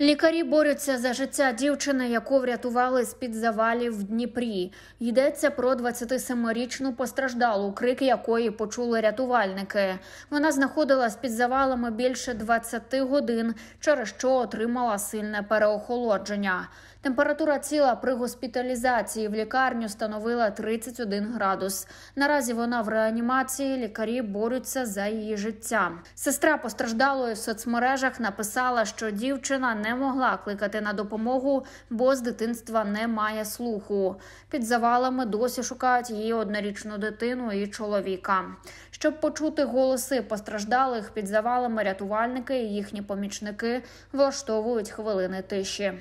Лікарі борються за життя дівчини, яку врятували з під завалів в Дніпрі. Йдеться про 27-річну постраждалу, крик якої почули рятувальники. Вона знаходилась під завалами більше 20 годин, через що отримала сильне переохолодження. Температура тіла при госпіталізації в лікарню становила 31 градус. Наразі вона в реанімації. Лікарі борються за її життя. Сестра постраждалої в соцмережах написала, що дівчина не не могла кликати на допомогу, бо з дитинства не має слуху. Під завалами досі шукають її однорічну дитину і чоловіка. Щоб почути голоси постраждалих під завалами, рятувальники і їхні помічники влаштовують хвилини тиші.